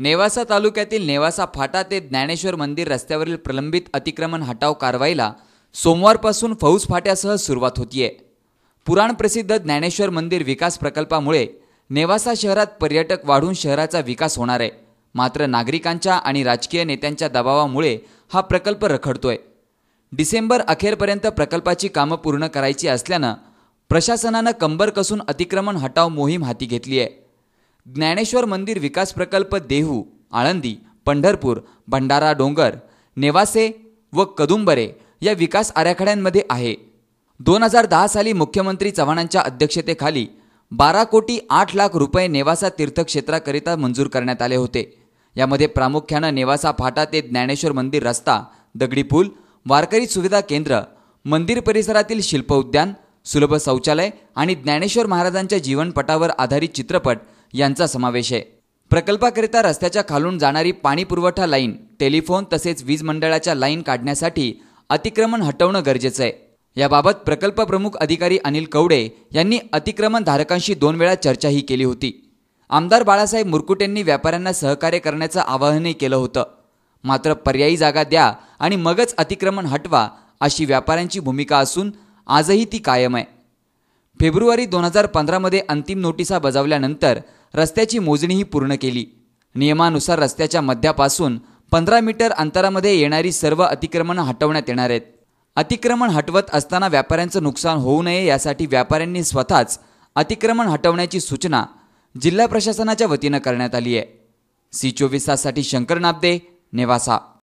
नेवासा तालुक्यातील नेवासा फाटा ते ज्ञानेश्वर मंदिर रस्त्यावरील प्रलंबित अतिक्रमण हटाव कारवाईला सोमवारपासून फौज फाट्यासह सुरुवात होतीये पुराणप्रसिद्ध ज्ञानेश्वर मंदिर विकास प्रकल्पामुळे नेवासा शहरात पर्यटक वाढून शहराचा विकास होणार आहे मात्र नागरिकांच्या आणि राजकीय नेत्यांच्या दबावामुळे हा प्रकल्प रखडतोय डिसेंबर अखेरपर्यंत प्रकल्पाची कामं पूर्ण करायची असल्यानं प्रशासनानं कंबर कसून अतिक्रमण हटाव मोहीम हाती घेतली आहे ज्ञानेश्वर मंदिर विकास प्रकल्प देहू आळंदी पंढरपूर भंडारा डोंगर नेवासे व कदुंबरे या विकास आराखड्यांमध्ये आहे दोन हजार दहा साली मुख्यमंत्री चव्हाणांच्या अध्यक्षतेखाली बारा कोटी आठ लाख रुपये नेवासा तीर्थक्षेत्राकरिता मंजूर करण्यात आले होते यामध्ये प्रामुख्यानं नेवासा फाटा ते ज्ञानेश्वर मंदिर रस्ता दगडी पूल वारकरी सुविधा केंद्र मंदिर परिसरातील शिल्प उद्यान सुलभ शौचालय आणि ज्ञानेश्वर महाराजांच्या जीवनपटावर आधारित चित्रपट यांचा समावेश आहे प्रकल्पाकरिता रस्त्याच्या खालून जाणारी पाणी पुरवठा लाईन टेलिफोन तसेच वीज मंडळाच्या लाईन काढण्यासाठी अतिक्रमण हटवणं गरजेचं आहे याबाबत प्रकल्प प्रमुख अधिकारी अनिल कवडे यांनी अतिक्रमण धारकांशी दोन वेळा चर्चाही केली होती आमदार बाळासाहेब मुरकुट यांनी व्यापाऱ्यांना सहकार्य करण्याचं आवाहनही केलं होतं मात्र पर्यायी जागा द्या आणि मगच अतिक्रमण हटवा अशी व्यापाऱ्यांची भूमिका असून आजही ती कायम आहे फेब्रुवारी दोन हजार पंधरामध्ये अंतिम नोटिसा बजावल्यानंतर रस्त्याची मोजणीही पूर्ण केली नियमानुसार रस्त्याच्या मध्यापासून पंधरा मीटर अंतरामध्ये येणारी सर्व अतिक्रमणं हटवण्यात येणार आहेत अतिक्रमण हटवत असताना व्यापाऱ्यांचं नुकसान होऊ नये यासाठी व्यापाऱ्यांनी स्वतःच अतिक्रमण हटवण्याची सूचना जिल्हा प्रशासनाच्या वतीनं करण्यात आली आहे सी चोवीसासाठी शंकर नाबदे नेवासा